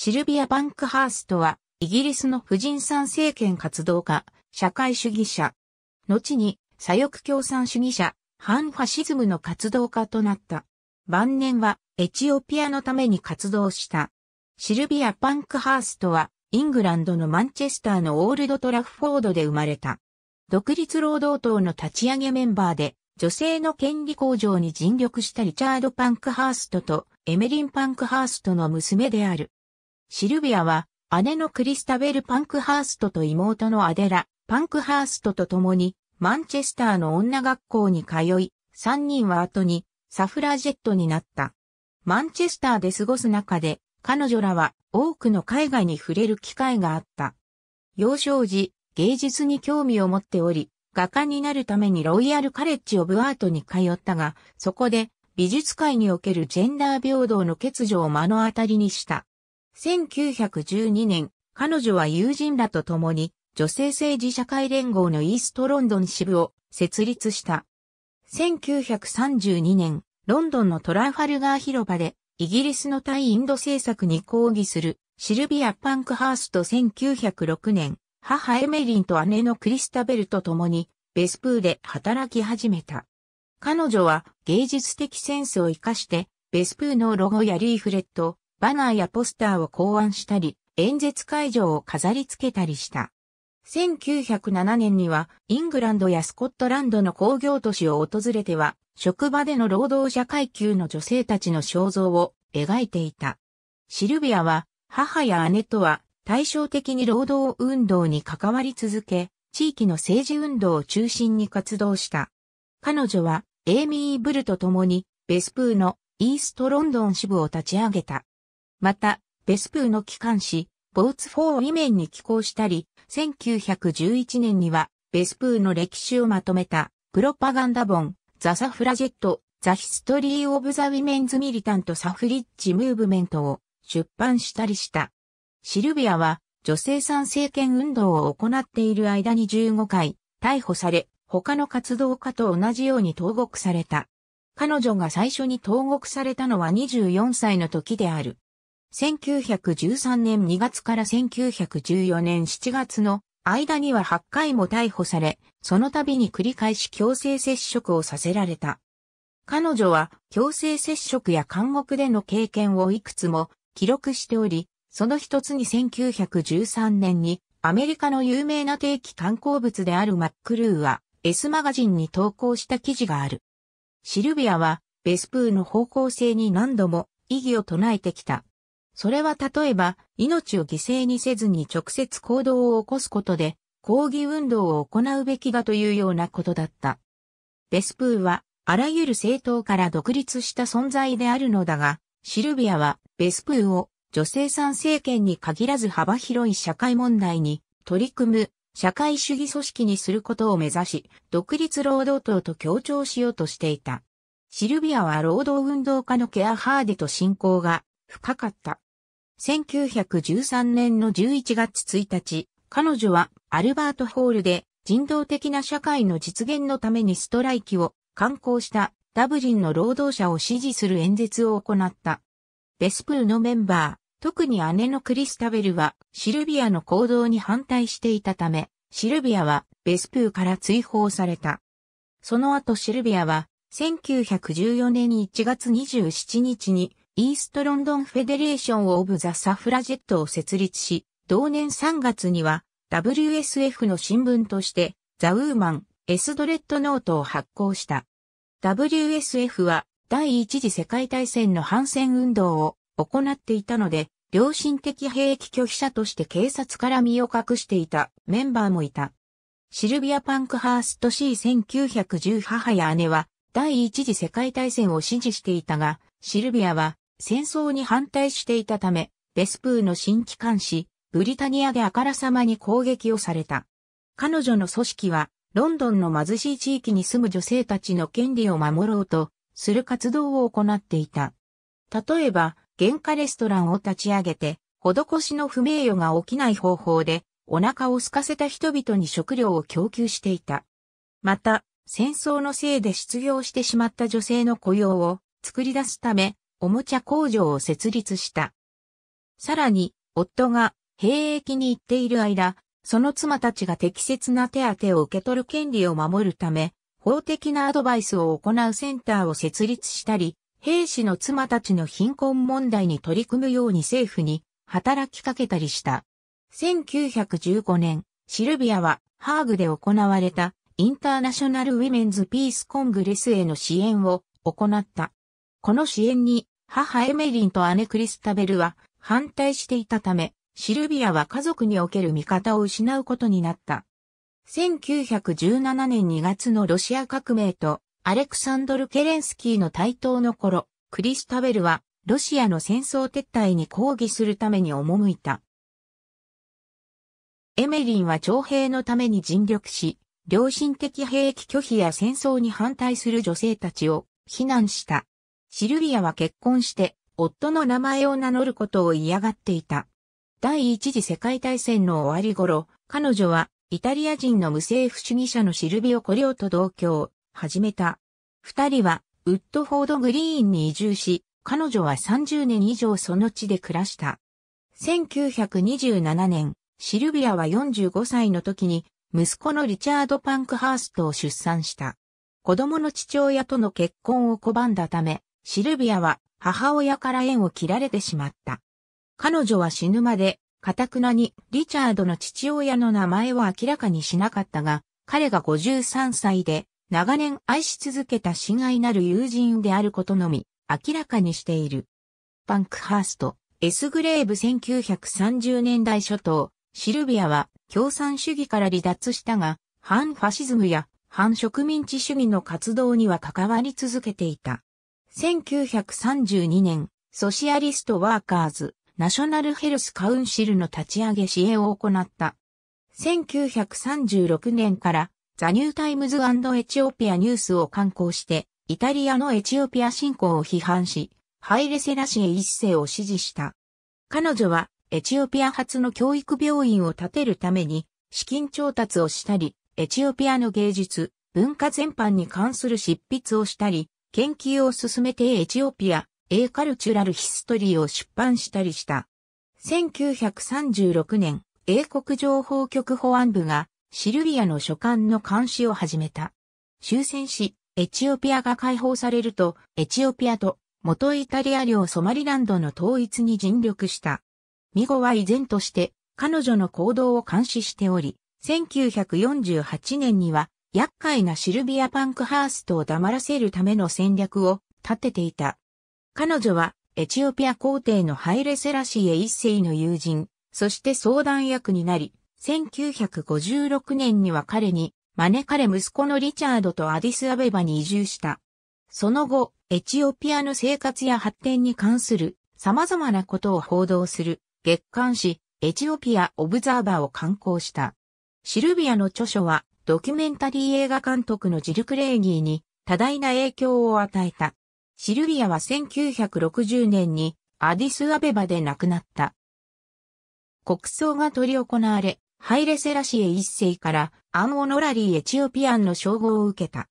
シルビア・バンクハーストは、イギリスの婦人参政権活動家、社会主義者。後に、左翼共産主義者、反ファシズムの活動家となった。晩年は、エチオピアのために活動した。シルビア・バンクハーストは、イングランドのマンチェスターのオールドトラフフォードで生まれた。独立労働党の立ち上げメンバーで、女性の権利向上に尽力したリチャード・パンクハーストとエメリン・パンクハーストの娘である。シルビアは、姉のクリスタベル・パンクハーストと妹のアデラ・パンクハーストと共に、マンチェスターの女学校に通い、3人は後に、サフラジェットになった。マンチェスターで過ごす中で、彼女らは多くの絵画に触れる機会があった。幼少時、芸術に興味を持っており、画家になるためにロイヤルカレッジオブアートに通ったが、そこで美術界におけるジェンダー平等の欠如を目の当たりにした。1912年、彼女は友人らと共に女性政治社会連合のイーストロンドン支部を設立した。1932年、ロンドンのトラファルガー広場でイギリスの対インド政策に抗議するシルビア・パンクハースト1906年、母エメリンと姉のクリスタベルと共にベスプーで働き始めた。彼女は芸術的センスを活かしてベスプーのロゴやリーフレット、バナーやポスターを考案したり、演説会場を飾り付けたりした。1907年にはイングランドやスコットランドの工業都市を訪れては、職場での労働者階級の女性たちの肖像を描いていた。シルビアは母や姉とは対照的に労働運動に関わり続け、地域の政治運動を中心に活動した。彼女はエイミー・ブルと共にベスプーのイーストロンドン支部を立ち上げた。また、ベスプーの機関誌、ボーツ・フォー・ウィメンに寄稿したり、1911年には、ベスプーの歴史をまとめた、プロパガンダ本、ザ・サフラジェット、ザ・ヒストリー・オブ・ザ・ウィメンズ・ミリタント・サフリッジ・ムーブメントを出版したりした。シルビアは、女性参政権運動を行っている間に15回、逮捕され、他の活動家と同じように投獄された。彼女が最初に投獄されたのは24歳の時である。1913年2月から1914年7月の間には8回も逮捕され、その度に繰り返し強制接触をさせられた。彼女は強制接触や監獄での経験をいくつも記録しており、その一つに1913年にアメリカの有名な定期観光物であるマックルーは S マガジンに投稿した記事がある。シルビアはベスプーの方向性に何度も異議を唱えてきた。それは例えば、命を犠牲にせずに直接行動を起こすことで、抗議運動を行うべきだというようなことだった。ベスプーは、あらゆる政党から独立した存在であるのだが、シルビアは、ベスプーを、女性参政権に限らず幅広い社会問題に取り組む社会主義組織にすることを目指し、独立労働党と協調しようとしていた。シルビアは労働運動家のケアハーデと親交が深かった。1913年の11月1日、彼女はアルバートホールで人道的な社会の実現のためにストライキを刊行したダブリンの労働者を支持する演説を行った。ベスプーのメンバー、特に姉のクリスタベルはシルビアの行動に反対していたため、シルビアはベスプーから追放された。その後シルビアは1914年1月27日にイーストロンドンフェデレーションオブザ・サフラジェットを設立し、同年3月には WSF の新聞としてザ・ウーマン、エスドレッドノートを発行した。WSF は第一次世界大戦の反戦運動を行っていたので、良心的兵役拒否者として警察から身を隠していたメンバーもいた。シルビア・パンクハースト C1910 母や姉は第一次世界大戦を支持していたが、シルビアは戦争に反対していたため、ベスプーの新機関紙、ブリタニアであからさまに攻撃をされた。彼女の組織は、ロンドンの貧しい地域に住む女性たちの権利を守ろうと、する活動を行っていた。例えば、原価レストランを立ち上げて、施しの不名誉が起きない方法で、お腹を空かせた人々に食料を供給していた。また、戦争のせいで失業してしまった女性の雇用を作り出すため、おもちゃ工場を設立した。さらに、夫が兵役に行っている間、その妻たちが適切な手当を受け取る権利を守るため、法的なアドバイスを行うセンターを設立したり、兵士の妻たちの貧困問題に取り組むように政府に働きかけたりした。1915年、シルビアはハーグで行われたインターナショナルウィメンズピースコングレスへの支援を行った。この支援に母エメリンと姉クリスタベルは反対していたため、シルビアは家族における味方を失うことになった。1917年2月のロシア革命とアレクサンドル・ケレンスキーの台頭の頃、クリスタベルはロシアの戦争撤退に抗議するために赴いた。エメリンは徴兵のために尽力し、良心的兵役拒否や戦争に反対する女性たちを非難した。シルビアは結婚して、夫の名前を名乗ることを嫌がっていた。第一次世界大戦の終わり頃、彼女はイタリア人の無政府主義者のシルビオ・コリオと同居を始めた。二人はウッドフォード・グリーンに移住し、彼女は30年以上その地で暮らした。1927年、シルビアは45歳の時に息子のリチャード・パンクハーストを出産した。子供の父親との結婚を拒んだため、シルビアは母親から縁を切られてしまった。彼女は死ぬまで、カタクなにリチャードの父親の名前を明らかにしなかったが、彼が53歳で長年愛し続けた親愛なる友人であることのみ明らかにしている。パンクハースト、エスグレーブ1930年代初頭、シルビアは共産主義から離脱したが、反ファシズムや反植民地主義の活動には関わり続けていた。1932年、ソシアリストワーカーズ、ナショナルヘルスカウンシルの立ち上げ支援を行った。1936年からザニュータイムズエチオピアニュースを刊行して、イタリアのエチオピア侵攻を批判し、ハイレセラシエ一世を支持した。彼女はエチオピア初の教育病院を建てるために資金調達をしたり、エチオピアの芸術、文化全般に関する執筆をしたり、研究を進めてエチオピア、エーカルチュラルヒストリーを出版したりした。1936年、英国情報局保安部がシルビアの書簡の監視を始めた。終戦し、エチオピアが解放されると、エチオピアと元イタリア領ソマリランドの統一に尽力した。ミゴは依然として彼女の行動を監視しており、1948年には厄介なシルビア・パンクハーストを黙らせるための戦略を立てていた。彼女はエチオピア皇帝のハイレセラシエ一世の友人、そして相談役になり、1956年には彼に招かれ息子のリチャードとアディスアベバに移住した。その後、エチオピアの生活や発展に関する様々なことを報道する月刊誌エチオピア・オブザーバーを刊行した。シルビアの著書はドキュメンタリー映画監督のジル・クレーギーに多大な影響を与えた。シルビアは1960年にアディスアベバで亡くなった。国葬が取り行われ、ハイレセラシエ一世からアン・オノラリー・エチオピアンの称号を受けた。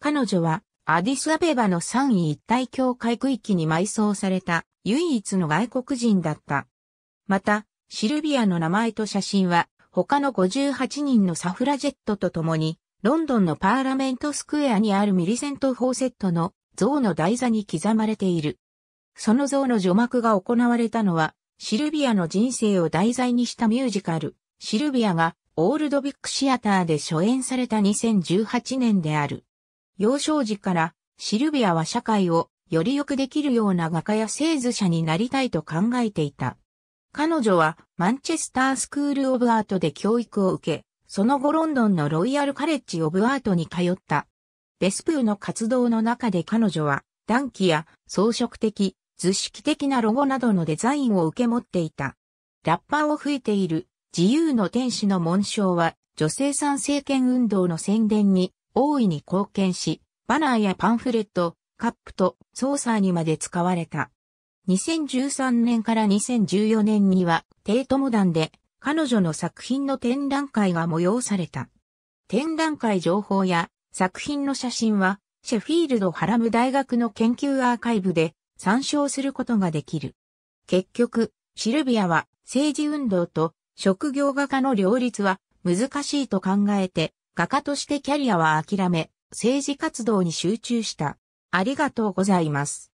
彼女はアディスアベバの三位一体教会区域に埋葬された唯一の外国人だった。また、シルビアの名前と写真は他の58人のサフラジェットと共に、ロンドンのパーラメントスクエアにあるミリセント・フォーセットの像の台座に刻まれている。その像の除幕が行われたのは、シルビアの人生を題材にしたミュージカル、シルビアがオールドビッグシアターで初演された2018年である。幼少時からシルビアは社会をより良くできるような画家や製図者になりたいと考えていた。彼女はマンチェスタースクール・オブ・アートで教育を受け、その後ロンドンのロイヤル・カレッジ・オブ・アートに通った。ベスプーの活動の中で彼女は、暖気や装飾的、図式的なロゴなどのデザインを受け持っていた。ラッパーを吹いている自由の天使の紋章は女性参政権運動の宣伝に大いに貢献し、バナーやパンフレット、カップとソーサーにまで使われた。2013年から2014年には、ートモダンで、彼女の作品の展覧会が催された。展覧会情報や作品の写真は、シェフィールド・ハラム大学の研究アーカイブで参照することができる。結局、シルビアは政治運動と職業画家の両立は難しいと考えて、画家としてキャリアは諦め、政治活動に集中した。ありがとうございます。